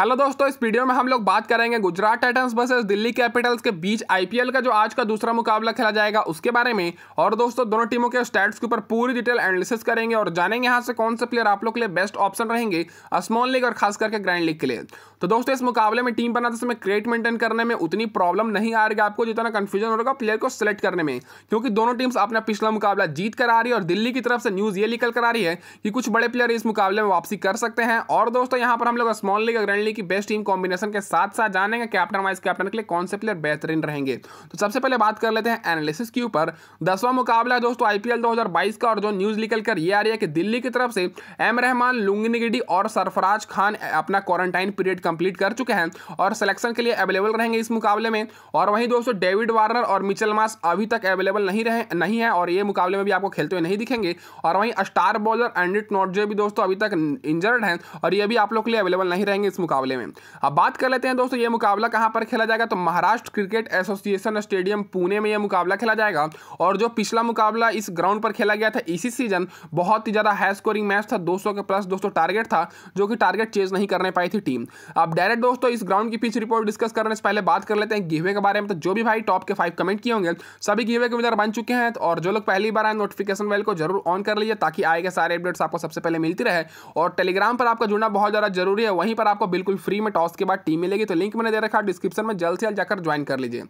hello दोस्तों इस video में हम लोग बात करेंगे Gujarat Titans versus Delhi Capitals के बीच आईपीएल का जो आज का दूसरा मुकाबला खेला जाएगा उसके बारे में और दोस्तों दोनों टीमों के स्टैट्स के ऊपर पूरी डिटेल एनालिसिस करेंगे और जानेंगे यहाँ से कौन से प्लेयर आप लोग के लिए बेस्ट ऑप्शन रहेंगे स्मॉल लीग और खास करके ग्रैंड लीग के लिए तो दोस्तों इस मुकाबले में टीम बनाते समय क्रेट मेंटेन करने में उतनी प्रॉब्लम नहीं आ रही आपको जितना कन्फ्यूजन होगा प्लेयर को सिलेक्ट करने में क्योंकि दोनों टीम्स अपना पिछला मुकाबला जीत कर आ रही है और दिल्ली की तरफ से न्यूज़ ये निकल कर आ रही है कि कुछ बड़े प्लेयर इस मुकाबले में वापसी कर सकते हैं और दोस्तों यहाँ पर हम लोग स्मॉल लीग और ग्रैंड लीग चाहिए की बेस्ट टीम कॉम्बिनेशन के साथ साथ जानेंगे कैप्टन वाइस कैप्टन के लिए कौन से प्लेयर बेहतरीन रहेंगे तो सबसे पहले बात कर लेते हैं एनालिसिस के ऊपर दसवां मुकाबला है दोस्तों आईपीएल 2022 का और जो न्यूज निकल कर ये आ रही है कि दिल्ली की तरफ से एम रहमान लुंगनिगिडी और सरफराज खान अपना क्वारंटाइन पीरियड कंप्लीट कर चुके हैं और सिलेक्शन के लिए अवेलेबल रहेंगे इस मुकाबले में और वहीं दोस्तों डेविड वार्नर और मिचल मास अभी तक अवेलेबल नहीं रहे नहीं है और ये मुकाबले में भी आपको खेलते हुए नहीं दिखेंगे और वहीं स्टार बॉलर एंड्रिट नॉर्जे भी दोस्तों अभी तक इंजर्ड हैं और ये भी आप लोग के लिए अवेलेबल नहीं रहेंगे इस मुकाबले में अब बात कर लेते हैं दोस्तों ये मुकाबला कहाँ पर खेला जाएगा तो Maharashtra cricket association stadium Pune में यह मुकाबला खेला जाएगा और जो पिछला मुकाबला इस ग्राउंड पर खेला गया था इसी सीजन बहुत ही ज़्यादा हाई स्कोरिंग मैच था दो के प्लस दोस्तों टारगेट था जो कि टारगेट चेज नहीं करने पाई थी टीम अब डायरेक्ट दोस्तों इस ग्राउंड की पिच रिपोर्ट डिस्कस करने से पहले बात कर लेते हैं गिवे के बारे में तो जो भी भाई टॉप के फाइव कमेंट किए होंगे सभी गिवे के विनर बन चुके हैं और जो लोग पहली बार आए नोटिफिकेशन बेल को जरूर ऑन कर लीजिए ताकि आएगा सारे अपडेट्स आपको सबसे पहले मिलती रहे और टेलीग्राम पर आपका जुड़ना बहुत ज़्यादा जरूरी है वहीं पर आपको बिल्कुल फ्री में टॉस के बाद टीम मिलेगी तो लिंक मैंने दे रखा डिस्क्रिप्शन में जल्द से जल्द जाकर ज्वाइन कर लीजिए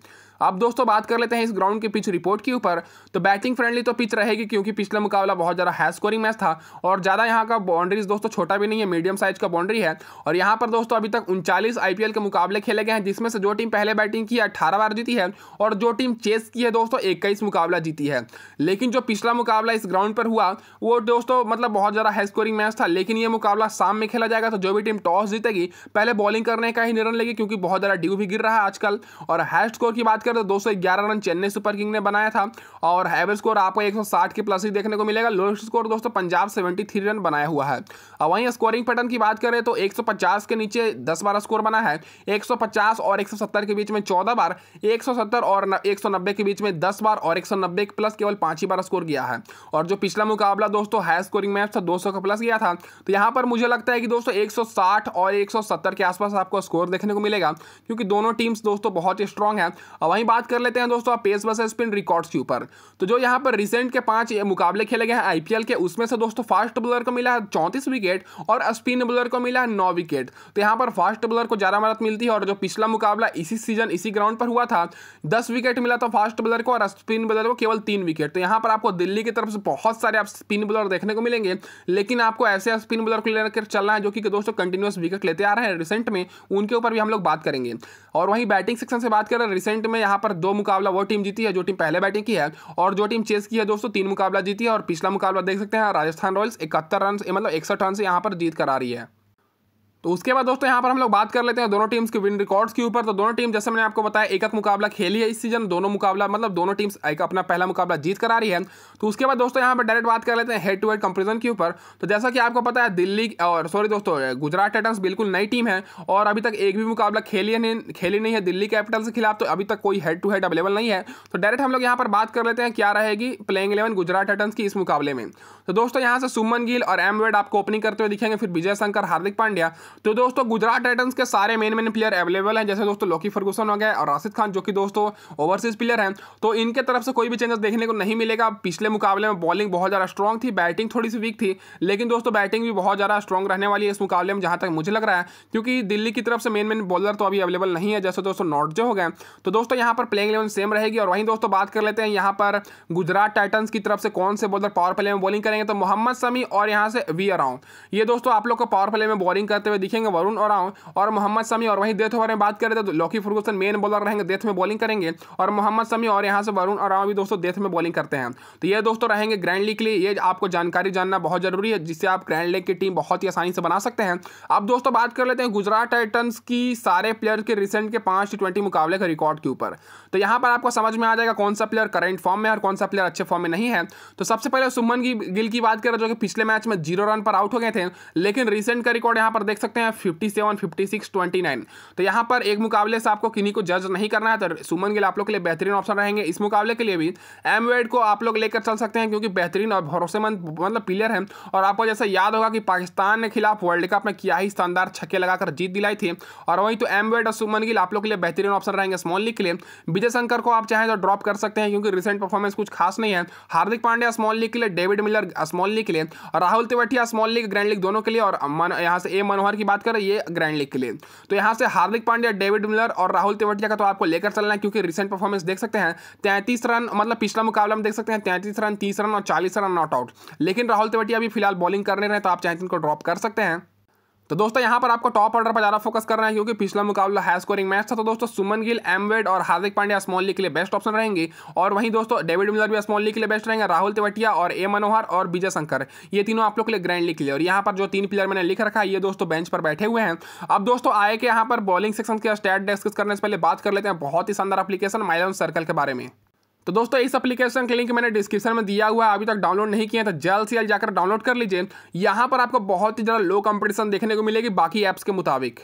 अब दोस्तों बात कर लेते हैं इस ग्राउंड के पिच रिपोर्ट के ऊपर तो बैटिंग फ्रेंडली तो पिच रहेगी क्योंकि पिछला मुकाबला बहुत ज़्यादा हाई स्कोरिंग मैच था और ज़्यादा यहाँ का बाउंड्रीज दोस्तों छोटा भी नहीं है मीडियम साइज का बाउंड्री है और यहाँ पर दोस्तों अभी तक उनचालीस आईपीएल के मुकाबले खेले गए हैं जिसमें से जो टीम पहले बैटिंग की है अट्ठारह बार जीती है और जो टीम चेस की है दोस्तों इक्कीस मुकाबला जीती है लेकिन जो पिछला मुकाबला इस ग्राउंड पर हुआ वो दोस्तों मतलब बहुत ज़्यादा हाई स्कोरिंग मैच था लेकिन ये मुकाबला शाम में खेला जाएगा तो जो भी टीम टॉस जीतेगी पहले बॉलिंग करने का ही निर्णय लेगी क्योंकि बहुत ज़्यादा ड्यू भी गिर रहा है आजकल और हाइस्ट स्कोर की बात करें तो दो रन चेन्नई सुपर किंग ने बनाया था और हैवे स्कोर आपको एक के प्लस ही देखने को मिलेगा लोएस्ट स्कोर दोस्तों पंजाब सेवेंटी रन बनाया हुआ है और वहीं स्कोरिंग पैटर्न की बात करें तो एक के नीचे दस बारह स्कोर बना है एक और एक के बीच में चौदह बार एक और एक के बीच में दस बार और एक प्लस केवल पाँच ही बार स्कोर किया है और जो पिछला मुकाबला दोस्तों हाई स्कोरिंग मैच था 200 का प्लस गया था तो यहां पर मुझे लगता है कि दोस्तों 160 और सत्तर के आसपास आपको स्कोर देखने को मिलेगा क्योंकि दोनों टीम्स दोस्तों बहुत ही स्ट्रॉन्ग है और वहीं बात कर लेते हैं दोस्तों आप पेस वर्सेज स्पिन रिकॉर्ड्स के ऊपर तो जो यहाँ पर रिसेंट के पांच मुकाबले खेले गए हैं आई के उसमें से दोस्तों फास्ट बॉलर को मिला है चौंतीस विकेट और स्पिन बॉलर को मिला है नौ विकेट तो यहाँ पर फास्ट बॉलर को ज़्यादा मदद मिलती है और जो पिछला मुकाबला इसी सीजन इसी ग्राउंड पर हुआ था दस विकेट मिला था फास्ट बॉलर को और स्पिन बॉलर को केवल तीन विकेट तो यहाँ पर आपको दिल्ली की तरफ से बहुत सारे आप स्पिन बॉलर देखने को मिलेंगे लेकिन आपको ऐसे स्पिन बॉलर को लेकर चलना है जो कि दोस्तों कंटिन्यूस विकेट लेते आ रहे रहा है रिसेंट में उनके ऊपर भी हम लोग बात करेंगे और वहीं बैटिंग सेक्शन से बात करें रिसेंट में यहाँ पर दो मुकाबला वो टीम जीती है जो टीम पहले बैटिंग की है और जो टीम चेस की है दोस्तों तीन मुकाबला जीती है और पिछला मुकाबला देख सकते हैं राजस्थान रॉयल्स इकहत्तर रन मतलब इकसठ रन से यहाँ पर जीत करा रही है तो उसके बाद दोस्तों यहाँ पर हम लोग बात कर लेते हैं दोनों टीम्स के विन रिकॉर्ड्स के ऊपर तो दोनों टीम जैसे मैंने आपको बताया एक एक मुकाबला खेली है इस सीजन दोनों मुकाबला मतलब दोनों टीम्स एक अपना पहला मुकाबला जीत करा रही है तो उसके बाद दोस्तों यहाँ पर डायरेक्ट बात कर लेते हैं हेड टू हेड कंपेरिजन के ऊपर तो जैसा कि आपको पता है दिल्ली और सॉरी दोस्तों गुजरात टाइटन्स बिल्कुल नई टीम है और अभी तक एक भी मुकाबला खेली नहीं खेली नहीं है दिल्ली कैपिटल्स के खिलाफ तो अभी तक कोई हेड टू हेड अवेलेबल नहीं है तो डायरेक्ट हम लोग यहाँ पर बात कर लेते हैं क्या रहेगी प्लेइंग इलेवन गुजरात टाइटन्स की इस मुकाबले में तो दोस्तों यहाँ से सुमन गिल और एम वेड आपको ओपनिंग करते हुए दिखेंगे फिर विजय शंकर हार्दिक पांड्या तो दोस्तों गुजरात टाइटन्स के सारे मेन मेन प्लेयर अवेलेबल हैं जैसे दोस्तों लॉकी फर्गूसन हो गए और राशिद खान जो कि दोस्तों ओवरसीज प्लेयर हैं तो इनके तरफ से कोई भी चेंजेस देखने को नहीं मिलेगा पिछले मुकाबले में बॉलिंग बहुत ज़्यादा स्ट्रॉन्ग थी बैटिंग थोड़ी सी वीक थी लेकिन दोस्तों बैटिंग भी बहुत ज़्यादा स्ट्रॉन्ग रहने वाली है इस मुकाबले में जहाँ तक मुझे लग रहा है क्योंकि दिल्ली की तरफ से मेन मेन बॉलर तो अभी अवेलेबल नहीं है जैसे दोस्तों नॉट जो हो गए तो दोस्तों यहाँ पर प्लेइंग इलेवन सेम रहेगी और वहीं दोस्तों बात कर लेते हैं यहाँ पर गुजरात टाइटन्स की तरफ से कौन से बॉलर पावर प्ले में बॉलिंग करेंगे तो मोहम्मद समी और यहाँ से वी अराउंड ये दोस्तों आप लोग को पावर प्ले में बॉलिंग करते हुए दिखेंगे वरुण और और मोहम्मद समी और वहीं डेथ ओवर में बात करें तो लॉकी फर्गूसन मेन बॉलर रहेंगे डेथ में बॉलिंग करेंगे और मोहम्मद समी और यहाँ से वरुण और भी दोस्तों डेथ में बॉलिंग करते हैं तो ये दोस्तों रहेंगे ग्रैंड लीग के लिए ये आपको जानकारी जानना बहुत जरूरी है जिससे आप ग्रैंड लीग की टीम बहुत ही आसानी से बना सकते हैं अब दोस्तों बात कर लेते हैं गुजरात टाइटन्स की सारे प्लेयर के रिसेंट के पाँच टी मुकाबले के रिकॉर्ड के ऊपर तो यहाँ पर आपको समझ में आ जाएगा कौन सा प्लेयर करेंट फॉर्म में और कौन सा प्लेयर अच्छे फॉर्म में नहीं है तो सबसे पहले सुमन की गिल की बात करें जो कि पिछले मैच में जीरो रन पर आउट हो गए थे लेकिन रिसेंट का रिकॉर्ड यहाँ पर देख सकते सकते हैं fifty seven fifty six twenty nine तो यहाँ पर एक मुकाबले से आपको किन्हीं को जज नहीं करना है तो सुमन गिल आप लोग के लिए बेहतरीन ऑप्शन रहेंगे इस मुकाबले के लिए भी एम वेड को आप लोग लेकर चल सकते हैं क्योंकि बेहतरीन और भरोसेमंद मतलब प्लेयर है और आपको जैसा याद होगा कि पाकिस्तान के खिलाफ वर्ल्ड कप में क्या ही शानदार छक्के लगाकर जीत दिलाई थी और वहीं तो एम वेड और सुमन गिल आप लोग के लिए बेहतरीन ऑप्शन रहेंगे स्मॉल लीग के लिए विजय शंकर को आप चाहें तो ड्रॉप कर सकते हैं क्योंकि रिसेंट परफॉर्मेंस कुछ खास नहीं है हार्दिक पांड्या स्मॉल लीग के लिए डेविड मिलर स्मॉल लीग के लिए और Rahul Tewatia small league grand league दोनों के लिए और यहाँ से ए मनोहर की बात करें ये ग्रैंड लीग के लिए तो यहाँ से हार्दिक पांड्या डेविड मिलर और राहुल तेवटिया का तो आपको लेकर चलना है क्योंकि रिसेंट परफॉर्मेंस देख सकते हैं तैंतीस रन मतलब पिछला मुकाबला में देख सकते हैं तैंतीस रन तीस रन और चालीस रन नॉट आउट लेकिन राहुल तेवटिया भी फिलहाल बॉलिंग करने रहे तो आप चाहे तो इनको ड्रॉप कर सकते हैं तो दोस्तों यहाँ पर आपको टॉप ऑर्डर पर ज़्यादा फोकस करना है क्योंकि पिछला मुकाबला हाई स्कोरिंग मैच था तो दोस्तों सुमन गिल एमवेड और हार्दिक पांड्या स्मॉल लीग के लिए बेस्ट ऑप्शन रहेंगे और वहीं दोस्तों डेविड मिलर भी स्मॉल लीग के लिए बेस्ट रहेंगे राहुल तिवटिया और ए मनोहर और विजय शंकर ये तीनों आप लोग के लिए ग्रैंड लीग के लिए और यहाँ पर जो तीन प्लेयर मैंने लिख रखा है ये दोस्तों बेंच पर बैठे हुए हैं अब दोस्तों आए के यहाँ पर बॉलिंग सेक्शन के स्टैट डिस्कस करने से पहले बात कर लेते हैं बहुत ही शानदार अपलीकेशन माइलॉन सर्कल के बारे में तो दोस्तों इस एप्लीकेशन के लिंक मैंने डिस्क्रिप्शन में दिया हुआ है अभी तक डाउनलोड नहीं किया तो जल्द से जल्द जाकर डाउनलोड कर लीजिए यहाँ पर आपको बहुत ही ज़्यादा लो कंपटीशन देखने को मिलेगी बाकी ऐप्स के मुताबिक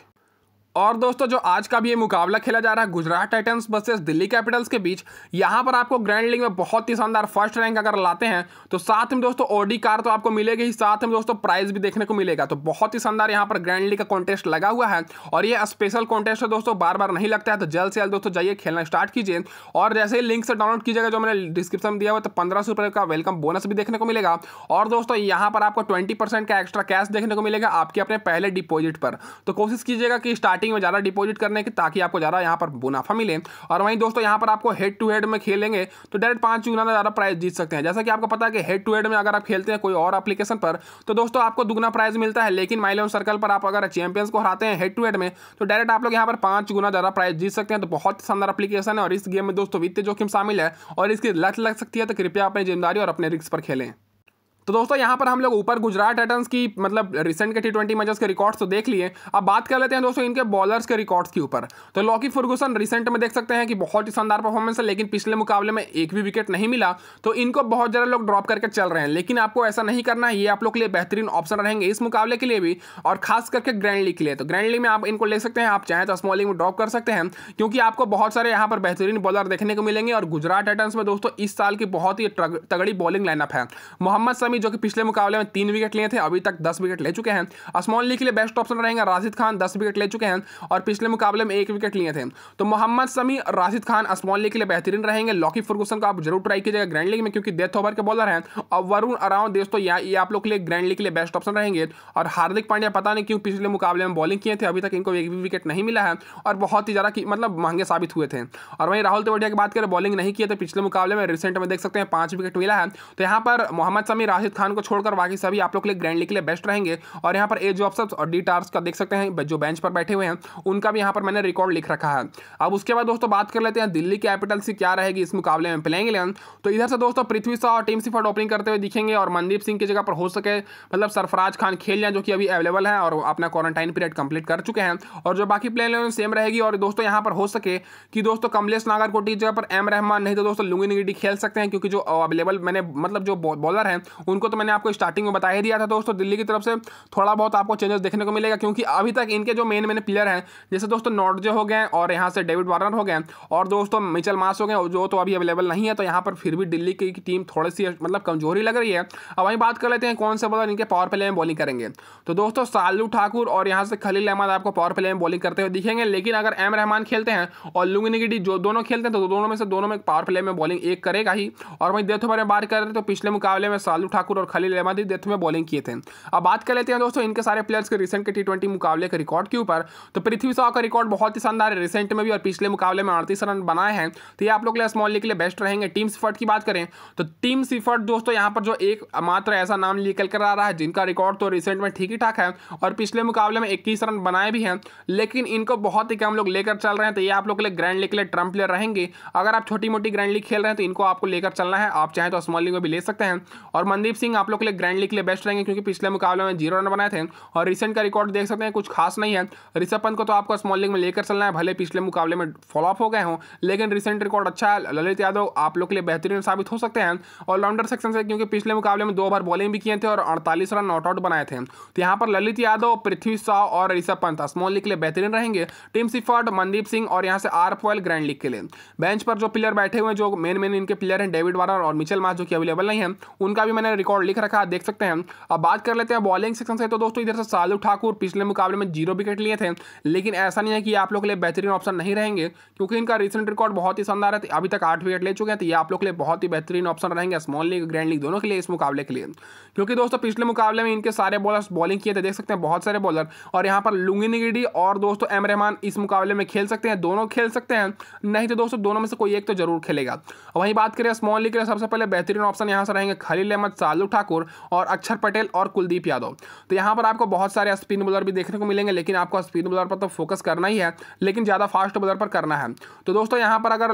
और दोस्तों जो आज का भी ये मुकाबला खेला जा रहा है Gujarat Titans versus Delhi Capitals के बीच यहाँ पर आपको ग्रैंड लीग में बहुत ही शानदार फर्स्ट रैंक अगर लाते हैं तो साथ में दोस्तों ओडी कार तो आपको मिलेगी ही साथ में दोस्तों प्राइज भी देखने को मिलेगा तो बहुत ही शानदार यहाँ पर ग्रैंड लीग का कॉन्टेस्ट लगा हुआ है और ये स्पेशल कॉन्टेस्ट है दोस्तों बार बार नहीं लगता है तो जल्द से जल्द दोस्तों जाइए खेलना स्टार्ट कीजिए और जैसे ही लिंक से डाउनलोड कीजिएगा जो मैंने डिस्क्रिप्शन में दिया हुआ तो पंद्रह का वेलकम बोनस भी देखने को मिलेगा और दोस्तों यहाँ पर आपको ट्वेंटी का एक्स्ट्रा कैश देखने को मिलेगा आपके अपने पहले डिपोजिट पर तो कोशिश कीजिएगा कि स्टार्टिंग स्टार्टिंग में ज़्यादा डिपॉजिट करने के ताकि आपको ज़्यादा यहाँ पर मुनाफा मिले और वहीं दोस्तों यहाँ पर आपको हेड टू हेड में खेलेंगे तो डायरेक्ट पाँच गुना ज़्यादा प्राइज जीत सकते हैं जैसा कि आपको पता है कि हेड टू हेड में अगर आप खेलते हैं कोई और अपलीकेशन पर तो दोस्तों आपको दुगना प्राइज मिलता है लेकिन माइलोन सर्कल पर आप अगर चैंपियंस को हराते हैं हेड टू हेड में तो डायरेक्ट आप लोग यहाँ पर पाँच गुना ज़्यादा प्राइज जीत सकते हैं तो बहुत शानदार अपलीकेशन है और इस गेम में दोस्तों वित्तीय जोखिम शामिल है और इसकी लत लग सकती है तो कृपया अपनी जिम्मेदारी और अपने रिक्स पर खेलें तो दोस्तों यहाँ पर हम लोग ऊपर गुजरात टाइटन्स की मतलब रिसेंट के टी ट्वेंटी मैचेस के रिकॉर्ड्स तो देख लिए अब बात कर लेते हैं दोस्तों इनके बॉलर्स के रिकॉर्ड्स के ऊपर तो लॉकी फर्गूसन रिसेंट में देख सकते हैं कि बहुत ही शानदार परफॉर्मेंस है लेकिन पिछले मुकाबले में एक भी विकेट नहीं मिला तो इनको बहुत ज़्यादा लोग ड्रॉप करके चल रहे हैं लेकिन आपको ऐसा नहीं करना है ये आप लोग के लिए बेहतरीन ऑप्शन रहेंगे इस मुकाबले के लिए भी और खास करके ग्रैंड लीग के लिए तो ग्रैंड लीग में आप इनको ले सकते हैं आप चाहें तो स्मॉलिंग में ड्रॉप कर सकते हैं क्योंकि आपको बहुत सारे यहाँ पर बेहतरीन बॉलर देखने को मिलेंगे और गुजरात टाइटन्स में दोस्तों इस साल की बहुत ही तगड़ी बॉलिंग लाइनअप है मोहम्मद समी भी जो कि पिछले मुकाबले में तीन विकेट लिए थे अभी तक दस विकेट ले चुके हैं असमॉन लीग के लिए बेस्ट ऑप्शन रहेंगे राशिद खान दस विकेट ले चुके हैं और पिछले मुकाबले में एक विकेट लिए थे तो मोहम्मद समी राशिद खान असमॉन लीग के लिए बेहतरीन रहेंगे लॉकी फर्गूसन को आप जरूर ट्राई कीजिएगा ग्रैंड लीग में क्योंकि डेथ तो ओवर के बॉलर हैं और वरुण अराव दोस्तों यहाँ ये आप लोग के लिए ग्रैंड लीग के लिए बेस्ट ऑप्शन रहेंगे और हार्दिक पांड्या पता नहीं क्यों पिछले मुकाबले में बॉलिंग किए थे अभी तक इनको एक भी विकेट नहीं मिला है और बहुत ही ज़्यादा मतलब महंगे साबित हुए थे और वहीं राहुल तेवटिया की बात करें बॉलिंग नहीं किए थे पिछले मुकाबले में रिसेंट में देख सकते हैं पाँच विकेट मिला है तो यहाँ पर मोहम्मद समी राशिद राशिद खान को छोड़कर बाकी सभी आप लोग के लिए ग्रैंडली के लिए बेस्ट रहेंगे और यहाँ पर ए जो जॉब्सअप्स और डी टार्स का देख सकते हैं जो बेंच पर बैठे हुए हैं उनका भी यहाँ पर मैंने रिकॉर्ड लिख रखा है अब उसके बाद दोस्तों बात कर लेते हैं दिल्ली कैपिटल से क्या रहेगी इस मुकाबले में प्लेंग इलेवन तो इधर से दोस्तों पृथ्वी शाह और टीम सिफट ओपनिंग करते हुए दिखेंगे और मनदीप सिंह की जगह पर हो सके मतलब सरफराज खान खेल जाए जो कि अभी अवेलेबल है और अपना क्वारंटाइन पीरियड कंप्लीट कर चुके हैं और जो बाकी प्लेंग इलेवन सेम रहेगी और दोस्तों यहाँ पर हो सके कि दोस्तों कमलेश नागर को की जगह पर एम रहमान नहीं तो दोस्तों लुंगी निगिडी खेल सकते हैं क्योंकि जो अवेलेबल मैंने मतलब जो बॉलर हैं उनको तो मैंने आपको स्टार्टिंग में बता ही दिया था दोस्तों दिल्ली की तरफ से थोड़ा बहुत आपको चेंजेस देखने को मिलेगा क्योंकि अभी तक इनके जो मेन मेन प्लेयर हैं जैसे दोस्तों नॉर्जे हो गए और यहाँ से डेविड वार्नर हो गए और दोस्तों मिचल मास हो गए जो तो अभी अवेलेबल नहीं है तो यहाँ पर फिर भी दिल्ली की टीम थोड़ी सी मतलब कमजोरी लग रही है अब वहीं बात कर लेते हैं कौन से बॉलर इनके पावर प्ले में बॉलिंग करेंगे तो दोस्तों सालू ठाकुर और यहाँ से खलील अहमद आपको पावर प्ले में बॉलिंग करते हुए दिखेंगे लेकिन अगर एम रहमान खेलते हैं और लुंगनिगिडी जो दोनों खेलते हैं तो दोनों में से दोनों में पावर प्ले में बॉलिंग एक करेगा ही और वहीं देखो बारे में बात करें तो पिछले मुकाबले में सालू ठाकुर ठाकुर और खलील अहमद ही डेथ में बॉलिंग किए थे अब बात कर लेते हैं दोस्तों इनके सारे प्लेयर्स के रिसेंट के टी मुकाबले के रिकॉर्ड के ऊपर तो पृथ्वी शाह का रिकॉर्ड बहुत ही शानदार है रिसेंट में भी और पिछले मुकाबले में अड़तीस रन बनाए हैं तो ये आप लोग स्मॉल लीग के लिए बेस्ट रहेंगे टीम सिफर्ट की बात करें तो टीम सिफर्ट दोस्तों यहाँ पर जो एक मात्र ऐसा नाम निकल कर आ रहा है जिनका रिकॉर्ड तो रिसेंट में ठीक ही ठाक है और पिछले मुकाबले में इक्कीस रन बनाए भी हैं लेकिन इनको बहुत ही कम लोग लेकर चल रहे हैं तो ये आप लोग के लिए ग्रैंड लीग के लिए ट्रम्प प्लेयर रहेंगे अगर आप छोटी मोटी ग्रैंड लीग खेल रहे हैं तो इनको आपको लेकर चलना है आप चाहें तो स्मॉल लीग में भी ले सकते हैं और मनदीप कुलदीप सिंह आप लोग के लिए ग्रैंड लीग के लिए बेस्ट रहेंगे क्योंकि पिछले मुकाबले में जीरो रन बनाए थे और रिसेंट का रिकॉर्ड देख सकते हैं कुछ खास नहीं है ऋषभ पंत को तो आपको स्मॉल लीग में लेकर चलना है भले पिछले मुकाबले में फॉलोअप हो गए हों लेकिन रिसेंट रिकॉर्ड अच्छा है ललित यादव आप लोग के लिए बेहतरीन साबित हो सकते हैं ऑलराउंडर सेक्शन से क्योंकि पिछले मुकाबले में दो बार बॉलिंग भी किए थे और अड़तालीस रन नॉट आउट बनाए थे तो यहाँ पर ललित यादव पृथ्वी शाह और ऋषभ पंत स्मॉल लीग के लिए बेहतरीन रहेंगे टीम सिफर्ट मनदीप सिंह और यहाँ से आर फॉयल ग्रैंड लीग के लिए बेंच पर जो प्लेयर बैठे हुए हैं जो मेन मेन इनके प्लेयर हैं डेविड वार्नर और मिचल मास जो कि अवेलेबल नहीं है उनका भी मैंने रिकॉर्ड लिख रखा है देख सकते हैं अब बात कर लेते हैं बॉलिंग सेक्शन से तो दोस्तों इधर से सालू ठाकुर पिछले मुकाबले में जीरो विकेट लिए थे लेकिन ऐसा नहीं है कि आप लोग के लिए बेहतरीन ऑप्शन नहीं रहेंगे क्योंकि इनका रिसेंट रिकॉर्ड बहुत ही शानदार है अभी तक आठ विकेट ले चुके हैं तो ये आप लोग के लिए बहुत ही बेहतरीन ऑप्शन रहेंगे स्मॉल लीग ग्रैंड लीग दोनों के लिए इस मुकाबले के लिए क्योंकि दोस्तों पिछले मुकाबले में इनके सारे बॉलर्स बॉलिंग किए थे देख सकते हैं बहुत सारे बॉलर और यहाँ पर लुंगिनगिडी और दोस्तों एम रहमान इस मुकाबले में खेल सकते हैं दोनों खेल सकते हैं नहीं तो दोस्तों दोनों में से कोई एक तो जरूर खेलेगा वहीं बात करें स्मॉल लीग के लिए सबसे पहले बेहतरीन ऑप्शन यहाँ से रहेंगे खलील अहमद शालू ठाकुर और अक्षर पटेल और कुलदीप यादव तो यहाँ पर आपको बहुत सारे स्पिन बॉलर भी देखने को मिलेंगे लेकिन आपको स्पिन बॉलर पर तो फोकस करना ही है लेकिन ज़्यादा फास्ट बॉलर पर करना है तो दोस्तों यहाँ पर अगर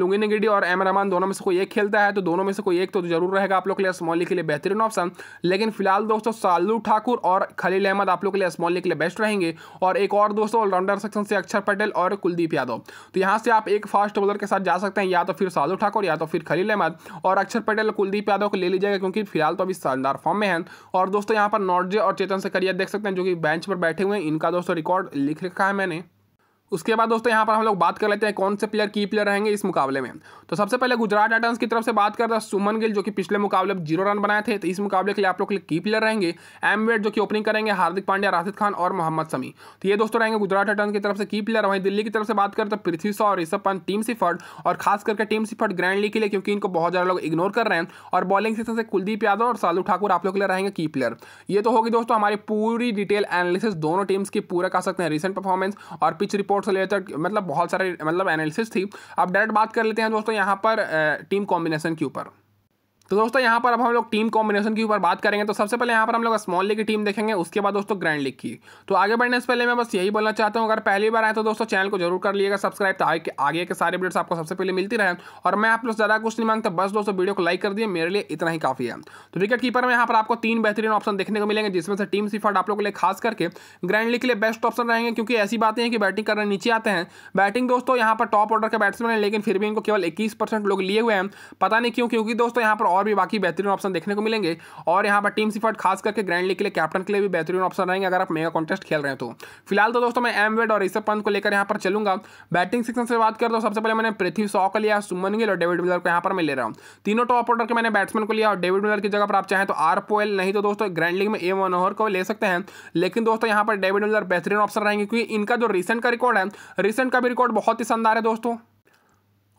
लुंगिन गिडी और एम रहमान दोनों में से कोई एक खेलता है तो दोनों में से कोई एक तो जरूर रहेगा आप लोग के लिए स्मॉली के लिए बेहतरीन ऑप्शन लेकिन फिलहाल दोस्तों शालू ठाकुर और खलील अहमद आप लोग के लिए स्मॉली के लिए बेस्ट रहेंगे और एक और दोस्तों ऑलराउंडर सेक्शन से अक्षर पटेल और कुलदीप यादव तो यहाँ से आप एक फास्ट बॉलर के साथ जा सकते हैं या तो फिर शालू ठाकुर या तो फिर खलील अहमद और अक्षर पटेल कुलदीप यादव को ले लीजिएगा क्योंकि फिलहाल तो अभी शानदार फॉर्म में हैं और दोस्तों यहाँ पर नॉर्जे और चेतन सकरिया देख सकते हैं जो कि बेंच पर बैठे हुए हैं इनका दोस्तों रिकॉर्ड लिख रखा है मैंने उसके बाद दोस्तों यहाँ पर हम लोग बात कर लेते हैं कौन से प्लेयर की प्लेयर रहेंगे इस मुकाबले में तो सबसे पहले गुजरात टाइटन्स की तरफ से बात कर रहा सुमन गिल जो कि पिछले मुकाबले में जीरो रन बनाए थे तो इस मुकाबले के लिए आप लोग के लिए की प्लेयर रहेंगे एम वेट जो कि ओपनिंग करेंगे हार्दिक पांड्या राशिद खान और मोहम्मद समी तो ये दोस्तों रहेंगे गुजरात टाइटन्स की तरफ से की प्लेयर वहीं दिल्ली की तरफ से बात करें तो पृथ्वी शॉ और ऋषभ पंत टीम सिफर्ट और खास करके टीम सिफर्ट ग्रैंड लीग के लिए क्योंकि इनको बहुत ज़्यादा लोग इग्नोर कर रहे हैं और बॉलिंग सीजन से कुलदीप यादव और सालू ठाकुर आप लोग के लिए रहेंगे की प्लेयर ये तो होगी दोस्तों हमारी पूरी डिटेल एनालिसिस दोनों टीम्स की पूरा कर सकते हैं रिसेंट परफॉर्मेंस और पिच रिपोर्ट स्पोर्ट्स रिलेटेड मतलब बहुत सारे मतलब एनालिसिस थी अब डायरेक्ट बात कर लेते हैं दोस्तों यहाँ पर टीम कॉम्बिनेशन के ऊपर तो दोस्तों यहाँ पर अब हम लोग टीम कॉम्बिनेशन के ऊपर बात करेंगे तो सबसे पहले यहाँ पर हम लोग स्मॉल लीग की टीम देखेंगे उसके बाद दोस्तों ग्रैंड लीग की तो आगे बढ़ने से पहले मैं बस यही बोलना चाहता हूँ अगर पहली बार आए तो दोस्तों चैनल को जरूर कर लीजिएगा सब्सक्राइब तो आगे आगे के सारे अपडेट्स आपको सबसे पहले मिलती रहे और मैं आप लोग ज़्यादा कुछ नहीं मांगता बस दोस्तों वीडियो को लाइक कर दिए मेरे लिए इतना ही काफ़ी है तो विकेट कीपर में यहाँ पर आपको तीन बेहतरीन ऑप्शन देखने को मिलेंगे जिसमें से टीम सिफर्ट आप लोग के लिए खास करके ग्रैंड लीग के लिए बेस्ट ऑप्शन रहेंगे क्योंकि ऐसी बात हैं है कि बैटिंग करने नीचे आते हैं बैटिंग दोस्तों यहाँ पर टॉप ऑर्डर के बैट्समैन है लेकिन फिर भी इनको केवल इक्कीस लोग लिए हुए हैं पता नहीं क्यों क्योंकि दोस्तों यहाँ पर और भी बाकी बेहतरीन ऑप्शन देखने को मिलेंगे और यहाँ पर टीम सिफर्ट खास करके ग्रैंड लीग के लिए कैप्टन के लिए भी बेहतरीन ऑप्शन रहेंगे अगर आप मेगा कॉन्टेस्ट खेल रहे हैं तो फिलहाल तो दोस्तों मैं एम वेड और ऋषभ पंत को लेकर यहाँ पर चलूंगा बैटिंग सेक्शन से बात कर दो सबसे पहले मैंने पृथ्वी सौ को लिया सुमन गिल और डेविड मिलर को यहाँ पर मैं ले रहा हूँ तीनों टॉप ऑर्डर के मैंने बैट्समैन को लिया और डेविड मिलर की जगह पर आप चाहें तो आर पोएल नहीं तो दोस्तों ग्रैंड लीग में ए मनोहर को ले सकते हैं लेकिन दोस्तों यहाँ पर डेविड मिलर बेहतरीन ऑप्शन रहेंगे क्योंकि इनका जो रिसेंट का रिकॉर्ड है रिसेंट का भी रिकॉर्ड बहुत ही शानदार है दोस्तों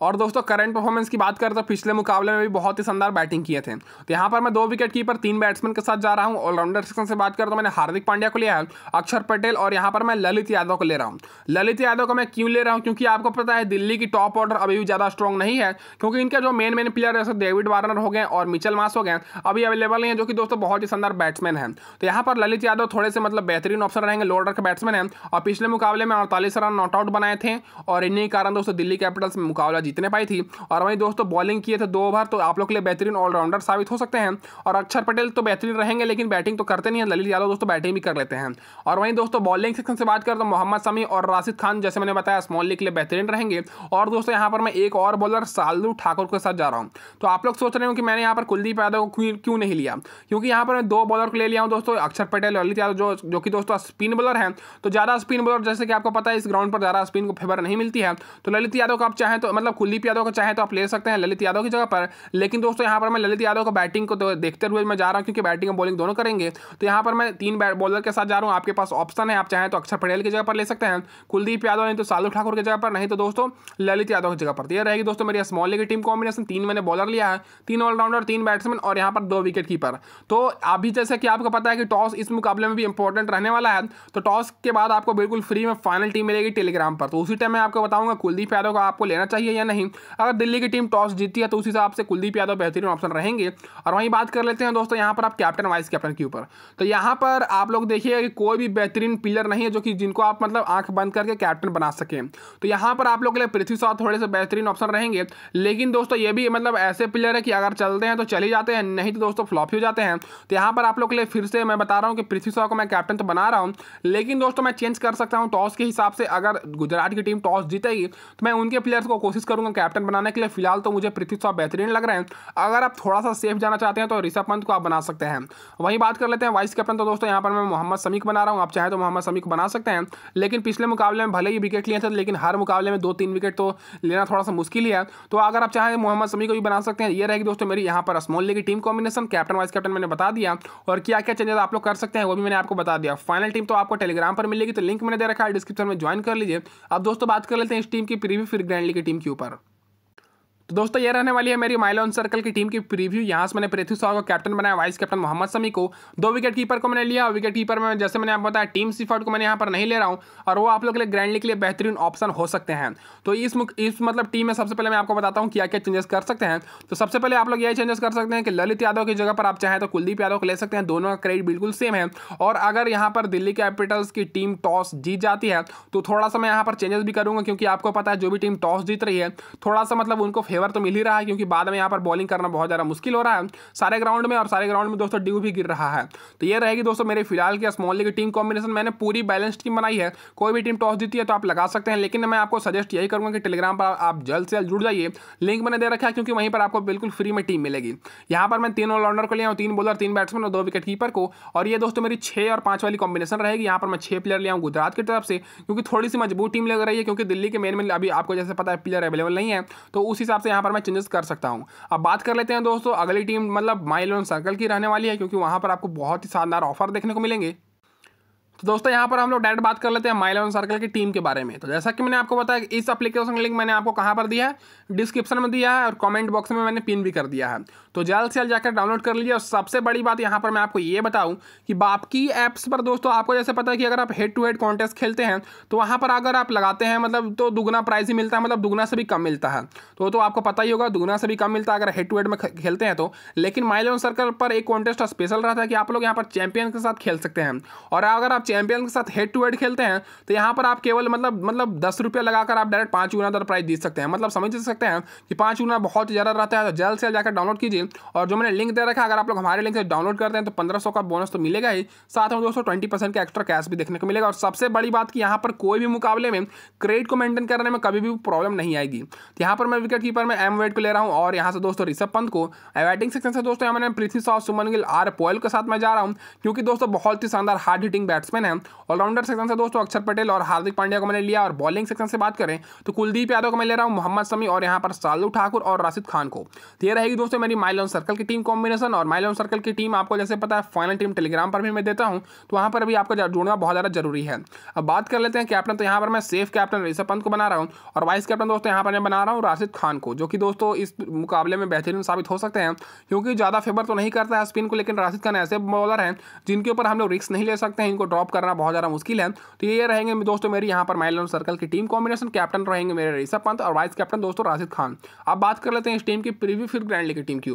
और दोस्तों करंट परफॉर्मेंस की बात करें तो पिछले मुकाबले में भी बहुत ही शानदार बैटिंग किए थे तो यहाँ पर मैं दो विकेट कीपर तीन बैट्समैन के साथ जा रहा हूँ ऑलराउंडर सेक्शन से बात करें तो मैंने हार्दिक पांड्या को लिया है अक्षर पटेल और यहाँ पर मैं ललित यादव को ले रहा हूँ ललित यादव को मैं क्यों ले रहा हूँ क्योंकि आपको पता है दिल्ली की टॉप ऑर्डर अभी भी ज़्यादा स्ट्रॉन्ग नहीं है क्योंकि इनके जो मेन मेन प्लेयर है डेविड वार्नर हो गए और मिचल मास हो गए अभी अवेलेबल हैं जो कि दोस्तों बहुत ही शानदार बैट्समैन है तो यहाँ पर ललित यादव थोड़े से मतलब बेहतरीन ऑप्शन रहेंगे लोडर के बैट्समैन है और पिछले मुकाबले में अड़तालीस रन नॉट आउट बनाए थे और इन्हीं कारण दोस्तों दिल्ली कैपिटल्स में मुकाबला जीतने पाई थी और वहीं दोस्तों बॉलिंग किए थे दो ओवर तो आप लोग के लिए बेहतरीन ऑलराउंडर साबित हो सकते हैं और अक्षर पटेल तो बेहतरीन रहेंगे लेकिन बैटिंग तो करते नहीं है ललित यादव दोस्तों बैटिंग भी कर लेते हैं और वहीं दोस्तों बॉलिंग सेक्शन से बात करें तो मोहम्मद समी और राशिद खान जैसे मैंने बताया स्मॉल लीग के लिए बेहतरीन रहेंगे और दोस्तों यहाँ पर मैं एक और बॉलर सालू ठाकुर के साथ जा रहा हूँ तो आप लोग सोच रहे हो कि मैंने यहाँ पर कुलदीप यादव को क्यों नहीं लिया क्योंकि यहाँ पर मैं दो बॉलर को ले लिया हूँ दोस्तों अक्षर पटेल ललित यादव जो जो कि दोस्तों स्पिन बॉलर हैं तो ज़्यादा स्पिन बॉलर जैसे कि आपको पता है इस ग्राउंड पर ज़्यादा स्पिन को फेवर नहीं मिलती है तो ललित यादव को आप चाहें तो मतलब कुलदीप यादव को चाहे तो आप ले सकते हैं ललित यादव की जगह पर लेकिन दोस्तों यहाँ पर मैं ललित यादव को बैटिंग को तो देखते हुए मैं जा रहा हूँ क्योंकि बैटिंग और बॉलिंग दोनों करेंगे तो यहाँ पर मैं तीन बॉलर के साथ जा रहा हूँ आपके पास ऑप्शन है आप चाहें तो अक्षर पटेल की जगह पर ले सकते हैं कुलदीप यादव नहीं तो सालू ठाकुर की जगह पर नहीं तो दोस्तों ललित यादव की जगह पर तो यह रहेगी दोस्तों मेरी स्मॉल लेगी टीम कॉम्बिनेशन तीन मैंने बॉलर लिया है तीन ऑलराउंडर तीन बैट्समैन और यहाँ पर दो विकेट कीपर तो अभी जैसे कि आपको पता है कि टॉस इस मुकाबले में भी इंपॉर्टेंट रहने वाला है तो टॉस के बाद आपको बिल्कुल फ्री में फाइनल टीम मिलेगी टेलीग्राम पर तो उसी टाइम मैं आपको बताऊंगा कुलदीप यादव को आपको लेना चाहिए या नहीं नहीं अगर दिल्ली की टीम टॉस जीती है तो उस हिसाब से कुलदीप यादव बेहतरीन ऑप्शन रहेंगे और वहीं बात कर लेते हैं दोस्तों यहाँ पर आप कैप्टन वाइस कैप्टन के ऊपर तो यहाँ पर आप लोग देखिए कि कोई भी बेहतरीन प्लेयर नहीं है जो कि जिनको आप मतलब आंख बंद करके कैप्टन बना सकें तो यहाँ पर आप लोग के लिए पृथ्वी शॉ थोड़े से बेहतरीन ऑप्शन रहेंगे लेकिन दोस्तों ये भी मतलब ऐसे प्लेयर है कि अगर चलते हैं तो चले जाते हैं नहीं तो दोस्तों फ्लॉप हो जाते हैं तो यहाँ पर आप लोग के लिए फिर से मैं बता रहा हूँ कि पृथ्वी शॉ को मैं कैप्टन तो बना रहा हूँ लेकिन दोस्तों मैं चेंज कर सकता हूँ टॉस के हिसाब से अगर गुजरात की टीम टॉस जीतेगी तो मैं उनके प्लेयर्स को कोशिश करूँ करूँगा कैप्टन बनाने के लिए फिलहाल तो मुझे पृथ्वी शॉ बेहतरीन लग रहे हैं अगर आप थोड़ा सा सेफ जाना चाहते हैं तो ऋषभ पंत को आप बना सकते हैं वहीं बात कर लेते हैं वाइस कैप्टन तो दोस्तों यहाँ पर मैं मोहम्मद समीक बना रहा हूँ आप चाहे तो मोहम्मद समीक बना सकते हैं लेकिन पिछले मुकाबले में भले ही विकेट लिए थे लेकिन हर मुकाबले में दो तीन विकेट तो लेना थोड़ा सा मुश्किल ही है तो अगर आप चाहें मोहम्मद समी को भी बना सकते हैं ये रहेगी दोस्तों मेरी यहाँ पर small league team combination captain vice captain मैंने बता दिया और क्या क्या चेंजेस आप लोग कर सकते हैं वो भी मैंने आपको बता दिया फाइनल टीम तो आपको टेलीग्राम पर मिलेगी तो लिंक मैंने दे रखा है डिस्क्रिप्शन में ज्वाइन कर लीजिए अब दोस्तों बात कर लेते हैं इस टीम की प्रीव्यू फिर ग्रैंड लीग की टीम के ऊपर तो दोस्तों ये रहने वाली है मेरी माइलॉन सर्कल की टीम की प्रीव्यू यहाँ से मैंने पृथ्वी शाह को कैप्टन बनाया वाइस कैप्टन मोहम्मद समी को दो विकेट कीपर को मैंने लिया विकेट कीपर में जैसे मैंने आपको बताया टीम सिफर्ट को मैंने यहाँ पर नहीं ले रहा हूँ और वो आप लोग के लिए ग्रैंडली के लिए बेहतरीन ऑप्शन हो सकते हैं तो इस इस मतलब टीम में सबसे पहले मैं आपको बताता हूँ क्या क्या चेंजेस कर सकते हैं तो सबसे पहले आप लोग यही चेंजेस कर सकते हैं कि ललित यादव की जगह पर आप चाहें तो कुलदीप यादव को ले सकते हैं दोनों का क्रेडिट बिल्कुल सेम है और अगर यहाँ पर दिल्ली कैपिटल्स की टीम टॉस जीत जाती है तो थोड़ा सा मैं यहाँ पर चेंजेस भी करूँगा क्योंकि आपको पता है जो भी टीम टॉस जीत रही है थोड़ा सा मतलब उनको फेवर फेवर तो मिल ही रहा है क्योंकि बाद में यहाँ पर बॉलिंग करना बहुत ज़्यादा मुश्किल हो रहा है सारे ग्राउंड में और सारे ग्राउंड में दोस्तों ड्यू भी गिर रहा है तो ये रहेगी दोस्तों मेरे फिलहाल की स्मॉल लीग टीम कॉम्बिनेशन मैंने पूरी बैलेंस टीम बनाई है कोई भी टीम टॉस जीती है तो आप लगा सकते हैं लेकिन मैं आपको सजेस्ट यही करूँगा कि टेलीग्राम पर आप जल्द से जल्द जुड़ जाइए लिंक मैंने दे रखा है क्योंकि वहीं पर आपको बिल्कुल फ्री में टीम मिलेगी यहाँ पर मैं तीन ऑलराउंडर को लिया हूँ तीन बॉलर तीन बैट्समैन और दो विकेट कीपर को और ये दोस्तों मेरी छः और पाँच वाली कॉम्बिनेशन रहेगी यहाँ पर मैं छः प्लेयर लिया हूँ गुजरात की तरफ से क्योंकि थोड़ी सी मजबूत टीम लग रही है क्योंकि दिल्ली के मेन में अभी आपको जैसे पता है प्लेयर अवेलेबल नहीं है तो उस हिसाब से यहाँ पर मैं चेंजेस कर सकता हूँ अब बात कर लेते हैं दोस्तों अगली टीम मतलब माइल सर्कल की रहने वाली है क्योंकि वहाँ पर आपको बहुत ही शानदार ऑफर देखने को मिलेंगे तो दोस्तों यहाँ पर हम लोग डायरेक्ट बात कर लेते हैं माइल सर्कल की टीम के बारे में तो जैसा कि मैंने आपको बताया इस एप्लीकेशन का लिंक मैंने आपको कहाँ पर दिया है डिस्क्रिप्शन में दिया है और कमेंट बॉक्स में मैंने पिन भी कर दिया है तो जल्द से जल्द जाकर डाउनलोड कर लीजिए और सबसे बड़ी बात यहाँ पर मैं आपको ये बताऊँ कि बाकी ऐप्स पर दोस्तों आपको जैसे पता है कि अगर आप हेड टू हेड कॉन्टेस्ट खेलते हैं तो वहाँ पर अगर आप लगाते हैं मतलब तो दुगना प्राइज ही मिलता है मतलब दुगना से भी कम मिलता है तो तो आपको पता ही होगा दुगना से भी कम मिलता है अगर हेड टू हेड में खेलते हैं तो लेकिन माइलोन सर्कल पर एक कॉन्टेस्ट स्पेशल रहा था कि आप लोग यहाँ पर चैंपियन के साथ खेल सकते हैं और अगर आप चैंपियन के साथ हेड टू हेड खेलते हैं तो यहाँ पर आप केवल मतलब मतलब दस रुपया लगाकर आप डायरेक्ट पाँच गुना दर प्राइज जीत सकते हैं मतलब समझ सकते हैं कि पाँच गुना बहुत ज़्यादा रहता है तो जल्द से जाकर डाउनलोड कीजिए चाहिए और जो मैंने लिंक दे रखा है अगर आप लोग हमारे लिंक से डाउनलोड करते हैं तो पंद्रह का बोनस तो मिलेगा ही साथ में दोस्तों ट्वेंटी परसेंट का एक्स्ट्रा कैश भी देखने को मिलेगा और सबसे बड़ी बात कि यहाँ पर कोई भी मुकाबले में क्रेडिट को मेंटेन करने में कभी भी प्रॉब्लम नहीं आएगी तो यहाँ पर मैं विकेट कीपर में एम वेट को ले रहा हूँ और यहाँ से दोस्तों ऋषभ पंत को बैटिंग सेक्शन से दोस्तों यहाँ मैंने पृथ्वी शॉ सुमन गिल आर पोयल के साथ मैं जा रहा हूँ क्योंकि दोस्तों बहुत ही शानदार हार्ड हिटिंग बैट्समैन है ऑलराउंडर सेक्शन से दोस्तों अक्षर पटेल और हार्दिक पांड्या को मैंने लिया और बॉलिंग सेक्शन से बात करें तो कुलदीप यादव को मैं ले रहा हूँ मोहम्मद समी और यहाँ पर सालू ठाकुर और राशिद खान को तो यह रहेगी दोस्तों मेरी माइलोन सर्कल की टीम कॉम्बिनेशन और माइल सर्कल की टीम आपको जैसे पता है फाइनल टीम टेलीग्राम पर भी मैं देता हूँ तो वहाँ पर भी आपको जुड़ना बहुत ज़्यादा जरूरी है अब बात कर लेते हैं कैप्टन तो यहाँ पर मैं सेफ कैप्टन ऋषभ पंत को बना रहा हूँ और वाइस कैप्टन दोस्तों यहाँ पर मैं बना रहा हूँ राशिद खान को जो कि दोस्तों इस मुकाबले में बेहतरीन साबित हो सकते हैं क्योंकि ज़्यादा फेवर तो नहीं करता है स्पिन को लेकिन राशिद खान ऐसे बॉलर हैं जिनके ऊपर हम लोग रिस्क नहीं ले सकते हैं इनको ड्रॉप करना बहुत ज़्यादा मुश्किल है तो ये रहेंगे दोस्तों मेरी यहाँ पर माइलोन सर्कल की टीम कॉम्बिनेशन कैप्टन रहेंगे मेरे ऋषभ पंत और वाइस कैप्टन दोस्तों राशिद खान अब बात कर लेते हैं इस टीम की प्रीव्यू फिर ग्रैंड लीग की टीम की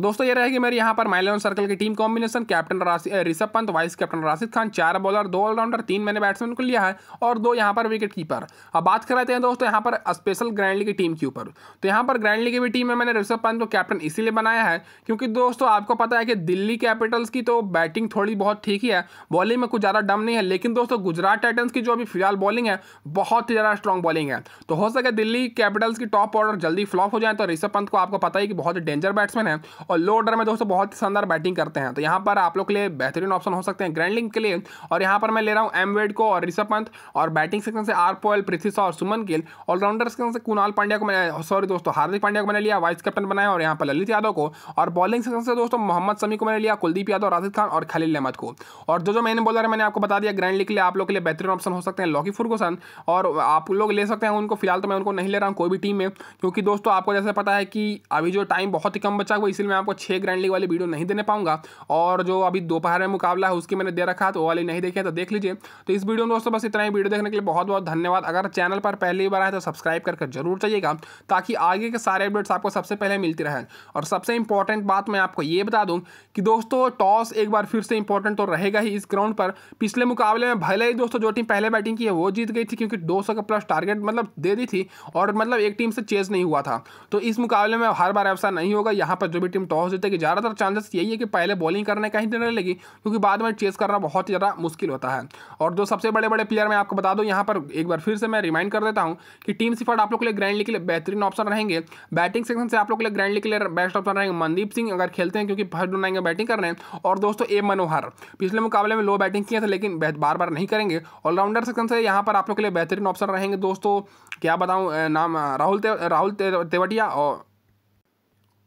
तो दोस्तों ये रहेगी मेरी यहाँ पर माइल सर्कल की team combination captain Rishabh Pant vice captain Rashid Khan चार बॉलर दो ऑलराउंडर तीन मैंने बैट्समैन को लिया है और दो यहाँ पर विकेट कीपर अब बात कर रहे हैं दोस्तों यहाँ पर स्पेशल ग्रैंडली की टीम के ऊपर तो यहाँ पर ग्रैंडली की भी टीम में मैंने ऋषभ पंत को कैप्टन इसीलिए बनाया है क्योंकि दोस्तों आपको पता है कि दिल्ली कैपिटल्स की तो बैटिंग थोड़ी बहुत ठीक ही है बॉलिंग में कुछ ज़्यादा डम नहीं है लेकिन दोस्तों गुजरात टाइटन्स की जो अभी फिलहाल बॉलिंग है बहुत ही ज़्यादा स्ट्रॉन्ग बॉलिंग है तो हो सके दिल्ली कैपिटल्स की टॉप ऑर्डर जल्दी फ्लॉप हो जाए तो ऋषभ पंत को आपको पता है कि बहुत डेंजर बैट्समैन है और लो ऑर्डर में दोस्तों बहुत ही शानदार बैटिंग करते हैं तो यहाँ पर आप लोग के लिए बेहतरीन ऑप्शन हो सकते हैं ग्रैंड के लिए और यहाँ पर मैं ले रहा हूँ एम वेड को और ऋषभ पंत और बैटिंग सेक्शन से आर पोयल पृथ्वी शाह और सुमन गिल ऑलराउंडर सेक्शन से कुणाल पांड्या को मैंने सॉरी दोस्तों हार्दिक पांड्या को मैंने लिया वाइस कैप्टन बनाया और यहाँ पर ललित यादव को और बॉलिंग सेक्शन से दोस्तों मोहम्मद समी को मैंने लिया कुलदीप यादव राशिद खान और खलील अहमद को और जो जो मैंने बोला मैंने आपको बता दिया ग्रैंड लिंग के लिए आप लोग के लिए बेहतरीन ऑप्शन हो सकते हैं लॉकी फुरगोसन और आप लोग ले सकते हैं उनको फिलहाल तो मैं उनको नहीं ले रहा हूँ कोई भी टीम में क्योंकि दोस्तों आपको जैसे पता है कि अभी जो टाइम बहुत ही कम बचा हुआ इसलिए मैं आपको छः ग्रैंड लीग वाली वीडियो नहीं देने पाऊंगा और जो अभी दोपहर में मुकाबला है उसकी मैंने दे रखा है तो वो वाली नहीं देखी तो देख लीजिए तो इस वीडियो में दोस्तों बस इतना ही वीडियो देखने के लिए बहुत बहुत धन्यवाद अगर चैनल पर पहली बार आए तो सब्सक्राइब करके जरूर चाहिएगा ताकि आगे के सारे अपडेट्स आपको सबसे पहले मिलती रहें और सबसे इंपॉर्टेंट बात मैं आपको ये बता दूँ कि दोस्तों टॉस एक बार फिर से इंपॉर्टेंट तो रहेगा ही इस ग्राउंड पर पिछले मुकाबले में भले ही दोस्तों जो टीम पहले बैटिंग की है वो जीत गई थी क्योंकि दो का प्लस टारगेट मतलब दे दी थी और मतलब एक टीम से चेज नहीं हुआ था तो इस मुकाबले में हर बार ऐसा नहीं होगा यहाँ पर जो भी टीम टॉस कि ज़्यादातर चांसेस यही है कि पहले बॉलिंग करने का ही निर्णय लेगी क्योंकि बाद में चेस करना बहुत ही ज़्यादा मुश्किल होता है और जो सबसे बड़े बड़े प्लेयर मैं आपको बता दूँ यहाँ पर एक बार फिर से मैं रिमाइंड कर देता हूँ कि टीम सिफर्ट आप लोग के लिए ग्रैंड लीग के लिए बेहतरीन ऑप्शन रहेंगे बैटिंग सेक्शन से आप लोग के लिए ग्रैंड लीग के लिए बेस्ट ऑप्शन रहेंगे मनदीप सिंह अगर खेलते हैं क्योंकि फर्स्ट डोन आएंगे बैटिंग करने और दोस्तों ए मनोहर पिछले मुकाबले में लो बैटिंग किए थे लेकिन बार बार नहीं करेंगे ऑलराउंडर सेक्शन से यहाँ पर आप लोग के लिए बेहतरीन ऑप्शन रहेंगे दोस्तों क्या बताऊँ नाम राहुल राहुल तेवटिया और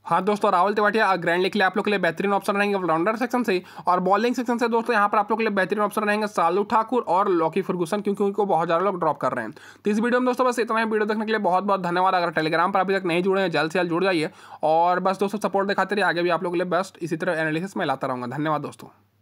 हाँ दोस्तों राहुल तिवाटिया ग्रैंड लिख लिया लिए आप लोग के लिए बेहतरीन ऑप्शन रहेंगे ऑलराउंडर सेक्शन से और बॉलिंग सेक्शन से दोस्तों यहाँ पर आप लोग के लिए बेहतरीन ऑप्शन रहेंगे सालू ठाकुर और लॉकी फुरगुसन क्योंकि उनको बहुत ज़्यादा लोग ड्रॉप कर रहे हैं तो इस वीडियो में दोस्तों बस इतना ही वीडियो देखने के लिए बहुत बहुत धन्यवाद अगर टेलीग्राम पर अभी तक नहीं जुड़े हैं जल्द से जल्द जुड़ जाइए और बस दोस्तों सपोर्ट दिखाते रहिए आगे भी आप लोग के लिए बेस्ट इसी तरह एनालिसिस में लाता रहूँगा धन्यवाद दोस्तों